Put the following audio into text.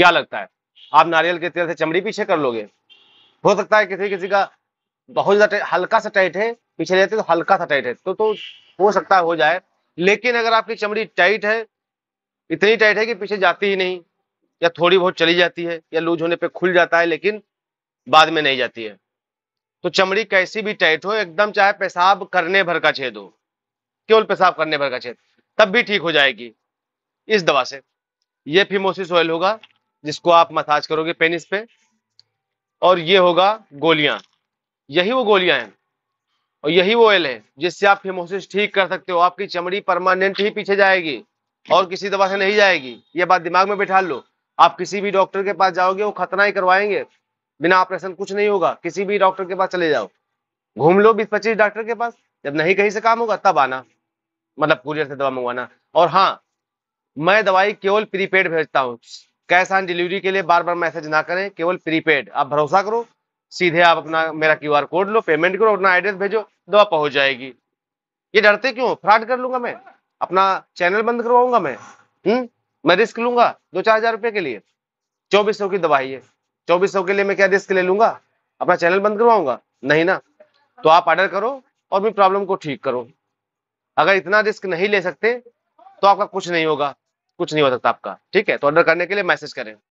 क्या लगता है आप नारियल के तेल से चमड़ी पीछे कर लोगे हो सकता है किसी किसी का बहुत ज्यादा हल्का सा टाइट है पीछे रहते तो हल्का सा टाइट है तो तो हो सकता है हो जाए लेकिन अगर आपकी चमड़ी टाइट है इतनी टाइट है कि पीछे जाती ही नहीं या थोड़ी बहुत चली जाती है या लूज होने पे खुल जाता है लेकिन बाद में नहीं जाती है तो चमड़ी कैसी भी टाइट हो एकदम चाहे पेशाब करने भर का छेद हो केवल पेशाब करने भर का छेद तब भी ठीक हो जाएगी इस दवा से ये फिमोसिस ऑयल होगा जिसको आप मसाज करोगे पेनिस पे और ये होगा गोलियां यही वो गोलियां हैं और यही वो ऑयल है जिससे आप फेमोसिस ठीक कर सकते हो आपकी चमड़ी परमानेंट ही पीछे जाएगी और किसी दवा से नहीं जाएगी ये बात दिमाग में बिठा लो आप किसी भी डॉक्टर के पास जाओगे वो खतना ही करवाएंगे बिना ऑपरेशन कुछ नहीं होगा किसी भी डॉक्टर के पास चले जाओ घूम लो बीस पच्चीस डॉक्टर के पास जब नहीं कहीं से काम होगा तब आना मतलब कुरियर से दवा मंगवाना और हाँ मैं दवाई केवल प्रीपेड भेजता हूँ कैश ऑन डिलीवरी के लिए बार बार मैसेज ना करें केवल प्रीपेड आप भरोसा करो सीधे आप अपना मेरा आर कोड लो पेमेंट करो अपना एड्रेस भेजो दवा पहुंच जाएगी ये डरते क्यों फ्रॉड कर लूंगा मैं अपना चैनल बंद करवाऊंगा मैं हम्म मैं रिस्क लूंगा दो चार हजार रुपये के लिए चौबीस सौ की दवाई है चौबीस सौ के लिए मैं क्या रिस्क ले लूंगा अपना चैनल बंद करवाऊंगा नहीं ना तो आप ऑर्डर करो और मेरी प्रॉब्लम को ठीक करो अगर इतना रिस्क नहीं ले सकते तो आपका कुछ नहीं होगा कुछ नहीं हो सकता आपका ठीक है तो ऑर्डर करने के लिए मैसेज करें